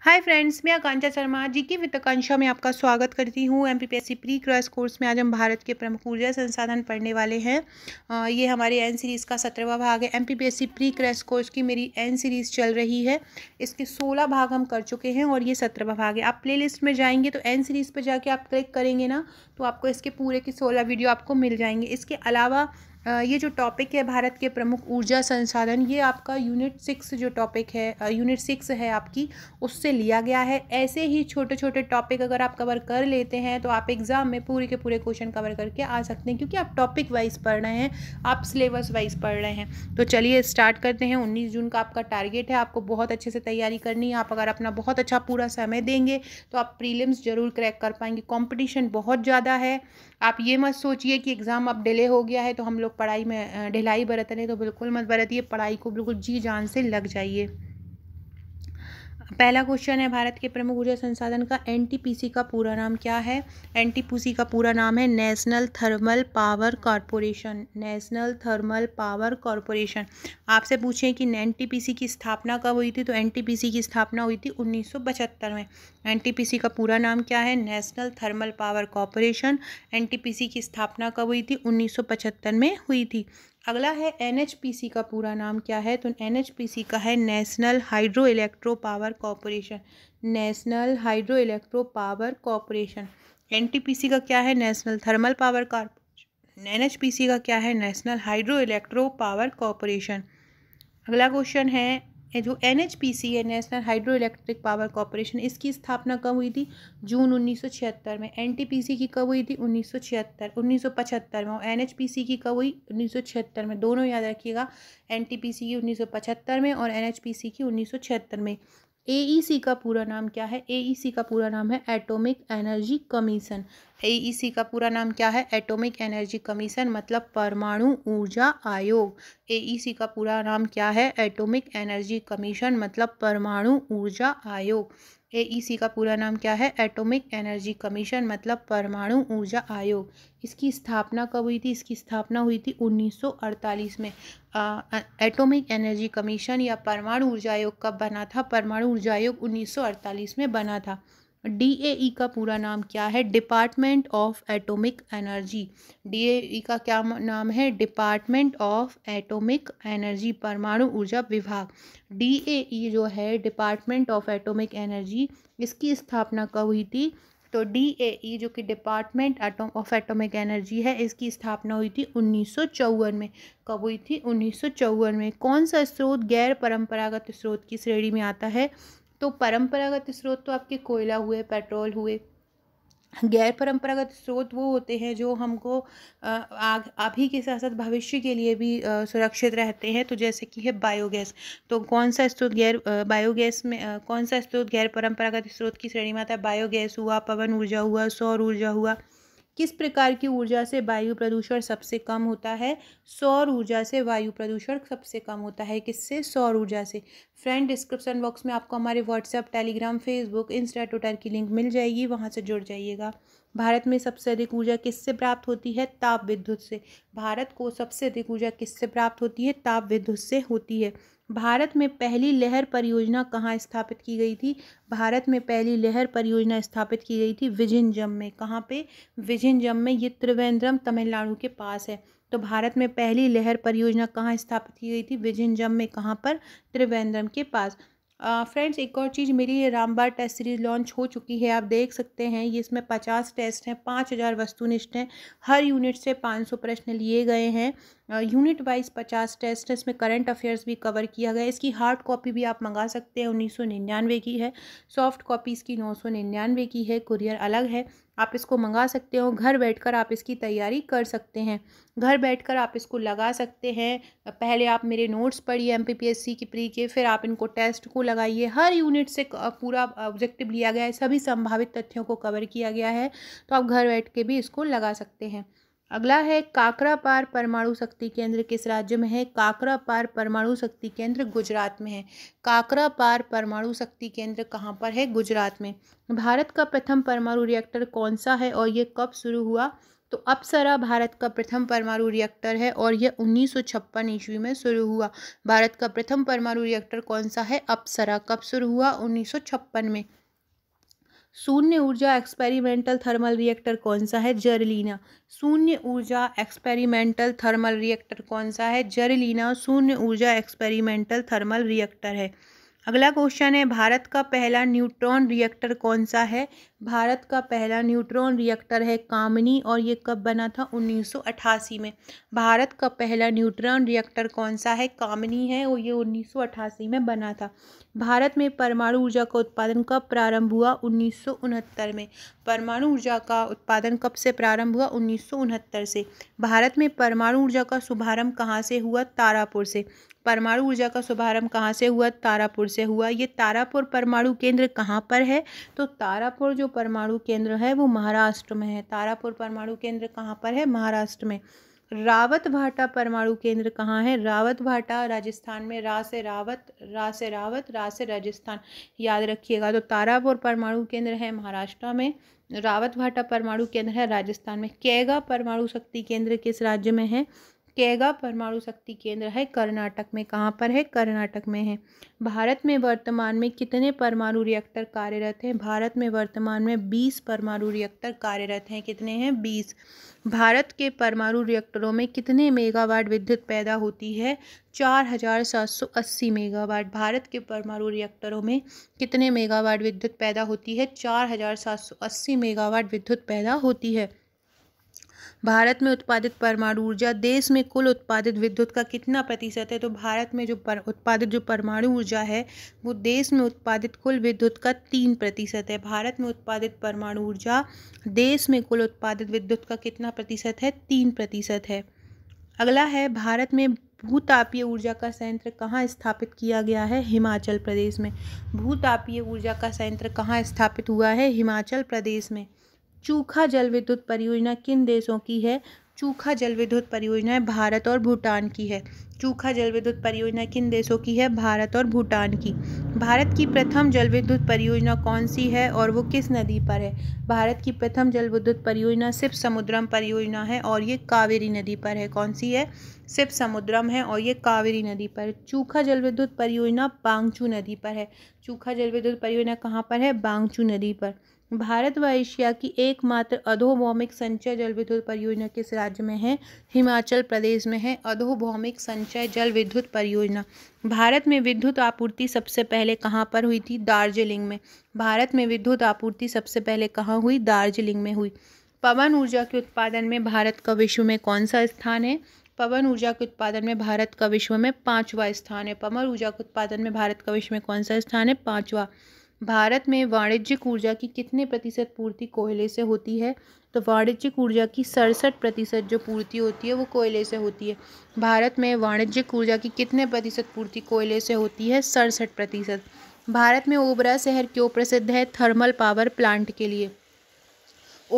hi friends मैं आकांक्षा शर्मा जी की वित्ताकांक्षा में आपका स्वागत करती हूँ M P pre crash course में आज हम भारत के प्रमुख ऊर्जा संसाधन पढ़ने वाले हैं आ, ये हमारे एन सीरीज़ का सत्रहवा भाग है M P pre crash course की मेरी एन सीरीज़ चल रही है इसके सोलह भाग हम कर चुके हैं और ये सत्रहवा भाग है आप प्ले में जाएंगे तो एन सीरीज़ पर जाके आप क्लिक करेंगे ना तो आपको इसके पूरे के सोलह वीडियो आपको मिल जाएंगे इसके अलावा ये जो टॉपिक है भारत के प्रमुख ऊर्जा संसाधन ये आपका यूनिट सिक्स जो टॉपिक है यूनिट सिक्स है आपकी उससे लिया गया है ऐसे ही छोटे छोटे टॉपिक अगर आप कवर कर लेते हैं तो आप एग्ज़ाम में पूरे के पूरे क्वेश्चन कवर करके आ सकते हैं क्योंकि आप टॉपिक वाइज पढ़ रहे हैं आप सिलेबस वाइज पढ़ रहे हैं तो चलिए स्टार्ट करते हैं उन्नीस जून का आपका टारगेट है आपको बहुत अच्छे से तैयारी करनी है आप अगर अपना बहुत अच्छा पूरा समय देंगे तो आप प्रीलिम्स ज़रूर क्रैक कर पाएंगे कॉम्पिटिशन बहुत ज़्यादा है आप ये मत सोचिए कि एग्ज़ाम अब डिले हो गया है तो हम लोग लोग पढ़ाई में ढिलाई बरत रहे हैं तो बिल्कुल मत बरतिए पढ़ाई को बिल्कुल जी जान से लग जाइए पहला क्वेश्चन है भारत के प्रमुख ऊर्जा संसाधन का एनटीपीसी का पूरा नाम क्या है एनटीपीसी का पूरा नाम है national thermal power corporation national thermal power corporation आपसे पूछें कि एनटीपीसी की स्थापना कब हुई थी तो एनटीपीसी की स्थापना हुई थी उन्नीस में एनटीपीसी का पूरा नाम क्या है national thermal power corporation N की स्थापना कब हुई थी उन्नीस में हुई थी अगला है एनएचपीसी का पूरा नाम क्या है तो एनएचपीसी का है national hydro electro power corporation national hydro electro power corporation NTPC का क्या है national thermal power corporation NHPC का क्या है national hydro electro power corporation अगला क्वेश्चन है जो एन एच पी सी है national hydro electric power corporation इसकी स्थापना कब हुई थी जून 1976 में एन टी पी सी की कब हुई थी 1976 1975 में और एन एच पी सी की कब हुई 1976 में दोनों याद रखिएगा एन टी पी सी की 1975 में और एन एच पी सी की 1976 में ए e का पूरा नाम क्या है ए e का पूरा नाम है एटॉमिक एनर्जी कमीशन ए का पूरा नाम क्या है एटॉमिक एनर्जी कमीशन मतलब परमाणु ऊर्जा आयोग ए e का पूरा नाम क्या है एटॉमिक एनर्जी कमीशन मतलब परमाणु ऊर्जा आयोग ए का पूरा नाम क्या है एटॉमिक एनर्जी कमीशन मतलब परमाणु ऊर्जा आयोग इसकी स्थापना कब हुई थी इसकी स्थापना हुई थी 1948 में एटॉमिक एनर्जी कमीशन या परमाणु ऊर्जा आयोग कब बना था परमाणु ऊर्जा आयोग 1948 में बना था डी e का पूरा नाम क्या है department of atomic energy D का क्या नाम है डिपार्टमेंट ऑफ एटॉमिक एनर्जी परमाणु ऊर्जा विभाग डी e जो है डिपार्टमेंट ऑफ एटॉमिक एनर्जी इसकी स्थापना कब हुई थी तो डी e जो कि department atom of atomic energy है इसकी स्थापना हुई थी उन्नीस में कब हुई थी उन्नीस में कौन सा स्रोत गैर परंपरागत स्रोत की श्रेणी में आता है तो परंपरागत स्रोत तो आपके कोयला हुए पेट्रोल हुए गैर परंपरागत स्रोत वो होते हैं जो हमको आग अभी के साथ साथ भविष्य के लिए भी सुरक्षित रहते हैं तो जैसे कि है बायोगैस तो कौन सा स्रोत गैर बायोगैस में कौन सा स्रोत गैर परंपरागत स्रोत की श्रेणी में आता है बायोगैस हुआ पवन ऊर्जा हुआ सौर ऊर्जा हुआ किस प्रकार की ऊर्जा से वायु प्रदूषण सबसे कम होता है सौर ऊर्जा से वायु प्रदूषण सबसे कम होता है किससे सौर ऊर्जा से फ्रेंड डिस्क्रिप्शन बॉक्स में आपको हमारे WhatsApp Telegram Facebook Insta Twitter की लिंक मिल जाएगी वहाँ से जुड़ जाइएगा भारत में सबसे अधिक ऊर्जा किससे प्राप्त होती है ताप विद्युत से भारत को सबसे अधिक ऊर्जा किससे प्राप्त होती है ताप विद्युत से होती है भारत में पहली लहर परियोजना कहाँ स्थापित की गई थी भारत में पहली लहर परियोजना स्थापित की गई थी विजिनजम में कहाँ पे विजिनजम में ये त्रिवेंद्रम तमिलनाडु के पास है तो भारत में पहली लहर परियोजना कहाँ स्थापित की गई थी विजिनजम में कहाँ पर त्रिवेंद्रम के पास फ्रेंड्स uh, एक और चीज़ मेरी ये रामबार टेस्ट सीरीज़ लॉन्च हो चुकी है आप देख सकते हैं ये इसमें पचास टेस्ट हैं पाँच हज़ार वस्तुनिष्ठ हैं हर यूनिट से पाँच सौ प्रश्न लिए गए हैं यूनिट वाइज पचास टेस्ट है इसमें करंट अफेयर्स भी कवर किया गया इसकी हार्ड कॉपी भी आप मंगा सकते हैं उन्नीस सौ निन्यानवे की है सॉफ्ट कॉपी इसकी नौ सौ निन्यानवे की है कुरियर अलग है आप इसको मंगा सकते हो घर बैठकर आप इसकी तैयारी कर सकते हैं घर बैठकर आप इसको लगा सकते हैं पहले आप मेरे नोट्स पढ़िए एम की प्री के फिर आप इनको टेस्ट को लगाइए हर यूनिट से पूरा ऑब्जेक्टिव लिया गया है सभी संभावित तथ्यों को कवर किया गया है तो आप घर बैठ के भी इसको लगा सकते हैं अगला है काकरा पार परमाणु शक्ति केंद्र किस राज्य में है काकरा पार परमाणु शक्ति केंद्र गुजरात में है काकरा पार परमाणु शक्ति केंद्र कहाँ पर है गुजरात में भारत का प्रथम परमाणु रिएक्टर कौन सा है और ये कब शुरू हुआ तो अप्सरा भारत का प्रथम परमाणु रिएक्टर है और यह उन्नीस ईस्वी में शुरू हुआ भारत का प्रथम परमाणु रिएक्टर कौन सा है अप्सरा कब शुरू हुआ उन्नीस में शून्य ऊर्जा एक्सपेरिमेंटल थर्मल रिएक्टर कौन सा है जरलीना शून्य ऊर्जा एक्सपेरिमेंटल थर्मल रिएक्टर कौन सा है जरलीना शून्य ऊर्जा एक्सपेरिमेंटल थर्मल रिएक्टर है अगला क्वेश्चन है भारत का पहला न्यूट्रॉन रिएक्टर कौन सा है भारत का पहला न्यूट्रॉन रिएक्टर है कामनी और ये कब बना था 1988 में भारत का पहला न्यूट्रॉन रिएक्टर कौन सा है कामनी है और ये 1988 में बना था भारत में परमाणु ऊर्जा का उत्पादन कब प्रारंभ हुआ उन्नीस में परमाणु ऊर्जा का उत्पादन कब से प्रारंभ हुआ उन्नीस से भारत में परमाणु ऊर्जा का शुभारम्भ कहाँ से हुआ तारापुर से परमाणु ऊर्जा का शुभारंभ कहाँ से हुआ तारापुर से हुआ ये तारापुर परमाणु केंद्र कहाँ पर है तो तारापुर जो परमाणु केंद्र है वो महाराष्ट्र में है तारापुर परमाणु केंद्र कहाँ पर है महाराष्ट्र में रावत भाटा परमाणु केंद्र कहाँ है रावत भाटा राजस्थान में रा से रावत रा से रावत रा से राजस्थान याद रखिएगा तो तारापुर परमाणु केंद्र है महाराष्ट्र में रावत भाटा परमाणु केंद्र है राजस्थान में कैगा परमाणु शक्ति केंद्र किस राज्य में है कैगा परमाणु शक्ति केंद्र है कर्नाटक में कहाँ पर है कर्नाटक में है भारत में वर्तमान में कितने परमाणु रिएक्टर कार्यरत हैं भारत में वर्तमान में बीस परमाणु रिएक्टर कार्यरत हैं कितने हैं बीस भारत के परमाणु रिएक्टरों में कितने मेगावाट विद्युत पैदा होती है चार हजार सात सौ अस्सी मेगावाट भारत के परमाणु रिएक्टरों में कितने मेगावाट विद्युत पैदा होती है चार हजार सात सौ अस्सी मेगावाट विद्युत पैदा होती है भारत में उत्पादित परमाणु ऊर्जा देश में कुल उत्पादित विद्युत का कितना प्रतिशत है तो भारत में जो पर उत्पादित जो परमाणु ऊर्जा है वो देश में उत्पादित कुल विद्युत का तीन प्रतिशत है भारत में उत्पादित परमाणु ऊर्जा देश में कुल उत्पादित विद्युत का कितना प्रतिशत है तीन प्रतिशत है अगला है भारत में भूतापीय ऊर्जा का संयंत्र कहाँ स्थापित किया गया है हिमाचल प्रदेश में भूतापीय ऊर्जा का संयंत्र कहाँ स्थापित हुआ है हिमाचल प्रदेश में चूखा जल विद्युत परियोजना किन देशों की है चूखा जल विद्युत परियोजना भारत और भूटान की है चूखा जल विद्युत परियोजना किन देशों की है भारत और भूटान की भारत की प्रथम जल विद्युत परियोजना कौन सी है और वो किस नदी पर है भारत की प्रथम जल विद्युत परियोजना सिर्फ समुद्रम परियोजना है और ये कावेरी नदी पर है कौन सी है सिर्फ समुद्रम है और ये कावेरी नदी पर चूखा जल विद्युत परियोजना बांगचू नदी पर है चूखा जल विद्युत परियोजना कहाँ पर है बांगचू नदी पर भारत व एशिया की एकमात्र अधोभौमिक संचय जल विद्युत परियोजना किस राज्य में है हिमाचल प्रदेश में है अधोभौमिक संचय जल विद्युत परियोजना भारत में विद्युत आपूर्ति सबसे पहले कहाँ पर हुई थी दार्जिलिंग में भारत में विद्युत आपूर्ति सबसे पहले कहाँ हुई दार्जिलिंग में हुई पवन ऊर्जा के उत्पादन में भारत का विश्व में कौन सा स्थान है पवन ऊर्जा के उत्पादन में भारत का विश्व में पाँचवा स्थान है पवन ऊर्जा के उत्पादन में भारत का विश्व में कौन सा स्थान है पाँचवा भारत में वाणिज्यिक ऊर्जा की कितने प्रतिशत पूर्ति कोयले से होती है तो वाणिज्यिक ऊर्जा की सड़सठ प्रतिशत जो पूर्ति होती है वो कोयले से होती है भारत में वाणिज्यिक ऊर्जा की कितने प्रतिशत पूर्ति कोयले से होती है सड़सठ प्रतिशत भारत में ओबरा शहर क्यों प्रसिद्ध है थर्मल पावर प्लांट के लिए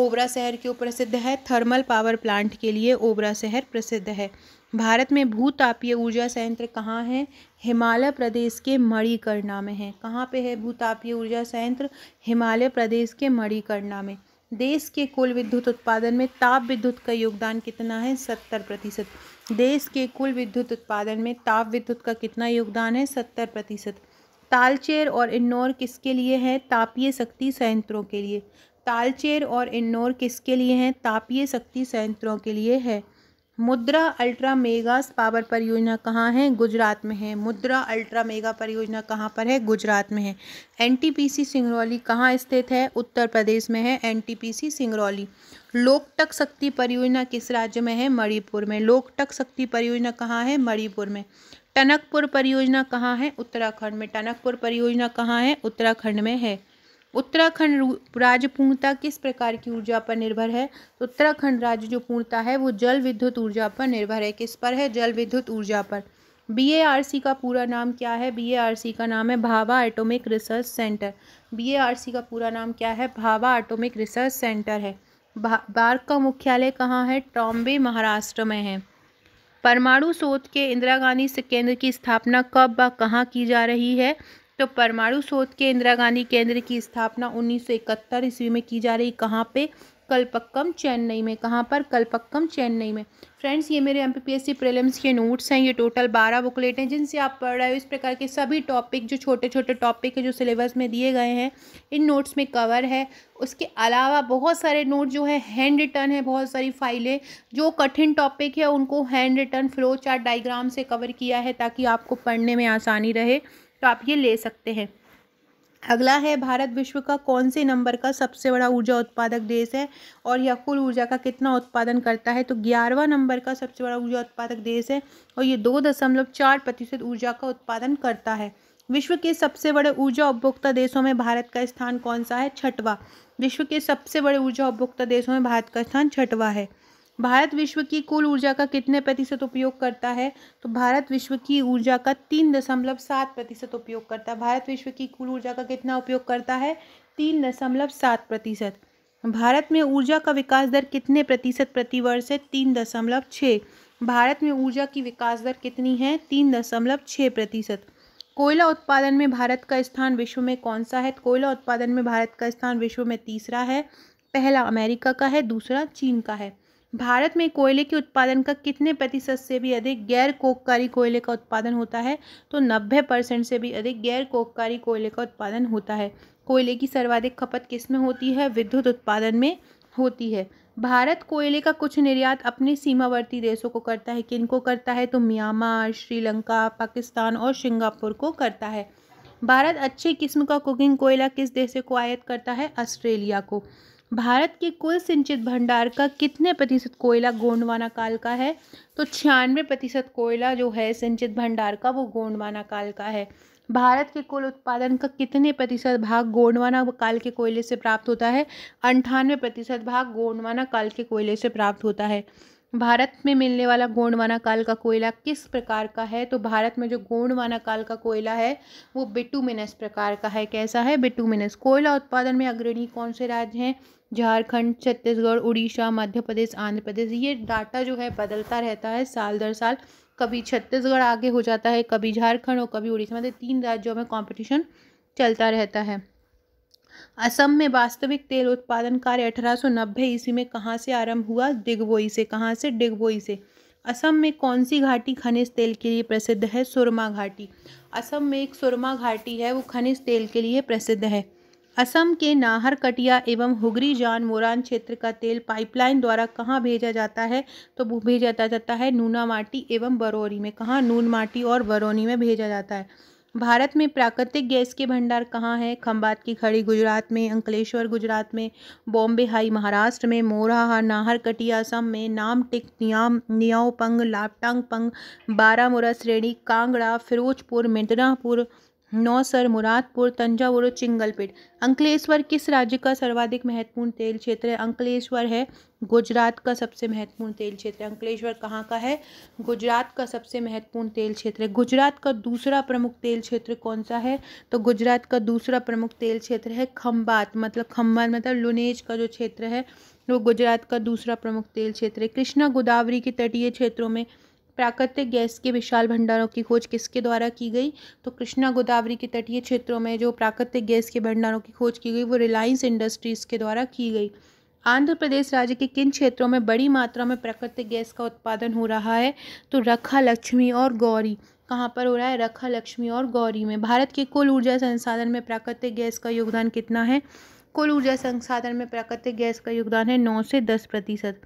ओबरा शहर क्यों प्रसिद्ध है थर्मल पावर प्लांट के लिए ओबरा शहर प्रसिद्ध है भारत में भूतापीय ऊर्जा संयंत्र कहाँ हैं हिमालय प्रदेश के मणिकर्णा में है कहाँ पे है भूतापीय ऊर्जा संयंत्र हिमालय प्रदेश के मणिकर्णा में देश के कुल विद्युत उत्पादन में ताप विद्युत का योगदान कितना है सत्तर प्रतिशत देश के कुल विद्युत उत्पादन में ताप विद्युत का कितना योगदान है सत्तर प्रतिशत तालचेर और इन्नौर किसके लिए है तापीय शक्ति संयंत्रों के लिए तालचेर और इन्नौर किसके लिए हैं तापीय शक्ति संयंत्रों के लिए है मुद्रा अल्ट्रा मेगा पावर परियोजना कहाँ है गुजरात में है मुद्रा अल्ट्रा मेगा परियोजना कहाँ पर है गुजरात में है एनटीपीसी सिंगरौली कहाँ स्थित है उत्तर प्रदेश में है एनटीपीसी सिंगरौली लोकटक शक्ति परियोजना किस राज्य में है मणिपुर में लोकटक शक्ति परियोजना कहाँ है मणिपुर में टनकपुर परियोजना कहाँ है उत्तराखंड में टनकपुर परियोजना कहाँ है उत्तराखंड में है उत्तराखंड राज्य पूर्णता किस प्रकार की ऊर्जा पर निर्भर है तो उत्तराखंड राज्य जो पूर्णता है वो जल विद्युत ऊर्जा पर निर्भर है किस पर है जल विद्युत ऊर्जा पर बी का पूरा नाम क्या है बी का नाम है Bhabha atomic research centre B का पूरा नाम क्या है भाभा एटॉमिक रिसर्च सेंटर है बार्क का मुख्यालय कहाँ है टॉम्बे महाराष्ट्र में है परमाणु शोध के इंदिरा गांधी केंद्र की स्थापना कब व कहाँ की जा रही है तो परमाणु शोध के इंदिरा गांधी केंद्र की स्थापना उन्नीस सौ ईस्वी में की जा रही कहाँ पे कलपक्कम चेन्नई में कहाँ पर कलपक्कम चेन्नई में फ्रेंड्स ये मेरे एम पी प्रीलिम्स के नोट्स हैं ये टोटल बारह बुकलेट हैं जिनसे आप पढ़ रहे हो इस प्रकार के सभी टॉपिक जो छोटे छोटे टॉपिक है जो सिलेबस में दिए गए हैं इन नोट्स में कवर है उसके अलावा बहुत सारे नोट जो है हैंड रिटर्न है बहुत सारी फाइलें जो कठिन टॉपिक है उनको handwritten flow chart diagram से कवर किया है ताकि आपको पढ़ने में आसानी रहे तो आप ये ले सकते हैं अगला है भारत विश्व का कौन से नंबर का सबसे बड़ा ऊर्जा उत्पादक देश है और यह कुल ऊर्जा का कितना उत्पादन करता है तो ग्यारहवा नंबर का सबसे बड़ा ऊर्जा उत्पादक देश है और ये दो दशमलव चार प्रतिशत ऊर्जा का उत्पादन करता है विश्व के सबसे बड़े ऊर्जा उपभोक्ता देशों में भारत का स्थान कौन सा है छठवा विश्व के सबसे बड़े ऊर्जा उपभोक्ता देशों में भारत का स्थान छठवा है भारत विश्व की कुल ऊर्जा का कितने प्रतिशत उपयोग करता है तो भारत विश्व की ऊर्जा का तीन दशमलव सात प्रतिशत उपयोग करता है भारत विश्व की कुल ऊर्जा का कितना उपयोग करता है तीन दशमलव सात प्रतिशत भारत में ऊर्जा का विकास दर कितने प्रतिशत प्रतिवर्ष है तीन दशमलव छः भारत में ऊर्जा की विकास दर कितनी है तीन दशमलव छः प्रतिशत कोयला उत्पादन में भारत का स्थान विश्व में कौन सा है कोयला उत्पादन में भारत का स्थान विश्व में तीसरा है पहला अमेरिका का है दूसरा चीन का है भारत में कोयले के उत्पादन का कितने प्रतिशत से भी अधिक गैर कोककारी कोयले का उत्पादन होता है तो नब्बे परसेंट से भी अधिक गैर कोककारी कोयले का उत्पादन होता है कोयले की सर्वाधिक खपत किस में होती है विद्युत उत्पादन में होती है भारत कोयले का कुछ निर्यात अपने सीमावर्ती देशों को करता है किनको करता है तो म्यांमार श्रीलंका पाकिस्तान और सिंगापुर को करता है भारत अच्छी किस्म का कुकिंग कोयला किस देश को आयात करता है ऑस्ट्रेलिया को भारत के कुल सिंचित भंडार का कितने प्रतिशत कोयला गोंडवाना काल का है तो छियानवे प्रतिशत कोयला जो है सिंचित भंडार का वो गोंडवाना काल का है भारत के कुल उत्पादन का कितने प्रतिशत भाग गोंडवाना काल के कोयले से प्राप्त होता है अंठानवे प्रतिशत भाग गोंडवाना काल के कोयले से प्राप्त होता है भारत में मिलने वाला गोंडवाना काल का कोयला किस प्रकार का है तो भारत में जो गोंडवाना काल का कोयला है वो मिनस प्रकार का है कैसा है मिनस कोयला उत्पादन में अग्रणी कौन से राज्य हैं झारखंड छत्तीसगढ़ उड़ीसा मध्य प्रदेश आंध्र प्रदेश ये डाटा जो है बदलता रहता है साल दर साल कभी छत्तीसगढ़ आगे हो जाता है कभी झारखंड और कभी उड़ीसा मतलब तीन राज्यों में कॉम्पिटिशन चलता रहता है असम में वास्तविक तेल उत्पादन कार्य अठारह ईस्वी में कहाँ से आरंभ हुआ डिगबोई से कहाँ से डिगबोई से असम में कौन सी घाटी खनिज तेल के लिए प्रसिद्ध है सुरमा घाटी असम में एक सुरमा घाटी है वो खनिज तेल के लिए प्रसिद्ध है असम के नाहर कटिया एवं हुगरी जान मोरान क्षेत्र का तेल पाइपलाइन द्वारा कहाँ भेजा जाता है तो भेजा जाता है नूना माटी एवं बरौनी में कहाँ नून माटी और बरौनी में भेजा जाता है भारत में प्राकृतिक गैस के भंडार कहाँ हैं खंबात की खड़ी गुजरात में अंकलेश्वर गुजरात में बॉम्बे हाई महाराष्ट्र में मोराहा नाहरकटी असम में टिक नियाम नियाओपंग पंग बारामूरा श्रेणी कांगड़ा फिरोजपुर मिदनापुर नौसर मुरादपुर तंजावुर चिंगलपेट अंकलेश्वर किस राज्य का सर्वाधिक महत्वपूर्ण तेल क्षेत्र है अंकलेश्वर है गुजरात का सबसे महत्वपूर्ण तेल क्षेत्र अंकलेश्वर कहाँ का है गुजरात का सबसे महत्वपूर्ण तेल क्षेत्र है गुजरात का दूसरा प्रमुख तेल क्षेत्र कौन सा है तो गुजरात का दूसरा प्रमुख तेल क्षेत्र है खम्बात मतलब खम्बा मतलब लुनेज का जो क्षेत्र है वो गुजरात का दूसरा प्रमुख तेल क्षेत्र है कृष्णा गोदावरी के तटीय क्षेत्रों में प्राकृतिक गैस के विशाल भंडारों की खोज किसके द्वारा की गई तो कृष्णा गोदावरी के तटीय क्षेत्रों में जो प्राकृतिक गैस के भंडारों की खोज की गई वो रिलायंस इंडस्ट्रीज़ के द्वारा की गई आंध्र प्रदेश राज्य के किन क्षेत्रों में बड़ी मात्रा में प्राकृतिक गैस का उत्पादन हो रहा है तो रखा लक्ष्मी और गौरी कहाँ पर हो रहा है रखा लक्ष्मी और गौरी में भारत के कुल ऊर्जा संसाधन में प्राकृतिक गैस का योगदान कितना है कुल ऊर्जा संसाधन में प्राकृतिक गैस का योगदान है नौ से दस प्रतिशत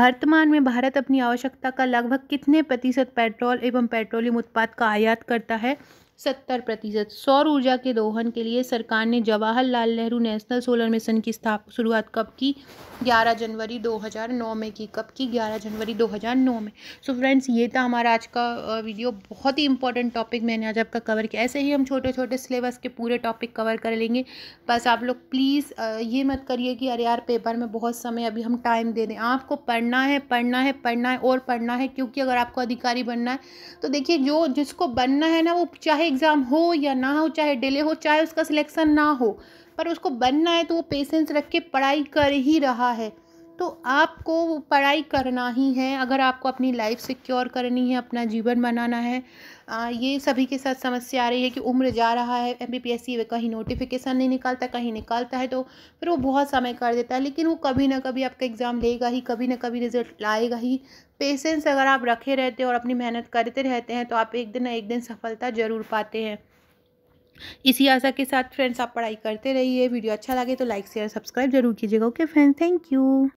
वर्तमान में भारत अपनी आवश्यकता का लगभग कितने प्रतिशत पेट्रोल एवं पेट्रोलियम उत्पाद का आयात करता है सत्तर प्रतिशत सौर ऊर्जा के दोहन के लिए सरकार ने Jawaharlal Nehru national solar mission की स्थाप शुरुआत कब की 11 जनवरी 2009 में की कब की 11 जनवरी 2009 में सो so फ्रेंड्स ये था हमारा आज का वीडियो बहुत ही इंपॉर्टेंट टॉपिक मैंने आज आपका कवर किया ऐसे ही हम छोटे छोटे सिलेबस के पूरे टॉपिक कवर कर लेंगे बस आप लोग प्लीज़ ये मत करिए कि अरे यार पेपर में बहुत समय अभी हम टाइम दे दें आपको पढ़ना है पढ़ना है पढ़ना है और पढ़ना है क्योंकि अगर आपको अधिकारी बनना है तो देखिए जो जिसको बनना है ना वो चाहे चाहे एग्ज़ाम हो या ना हो चाहे डिले हो चाहे उसका सिलेक्शन ना हो पर उसको बनना है तो वो पेशेंस रख के पढ़ाई कर ही रहा है तो आपको वो पढ़ाई करना ही है अगर आपको अपनी लाइफ सिक्योर करनी है अपना जीवन बनाना है आ, ये सभी के साथ समस्या आ रही है कि उम्र जा रहा है M P P S C कहीं नोटिफिकेशन नहीं निकालता कहीं निकालता है तो फिर वो बहुत समय कर देता है लेकिन वो कभी ना कभी आपका एग्ज़ाम लेगा ही कभी ना कभी रिजल्ट लाएगा ही पेशेंस अगर आप रखे रहते और अपनी मेहनत करते रहते हैं तो आप एक दिन ना एक दिन सफलता ज़रूर पाते हैं इसी आशा के साथ फ्रेंड्स आप पढ़ाई करते रहिए वीडियो अच्छा लगे तो लाइक शेयर सब्सक्राइब जरूर कीजिएगा ओके फ्रेंड्स थैंक यू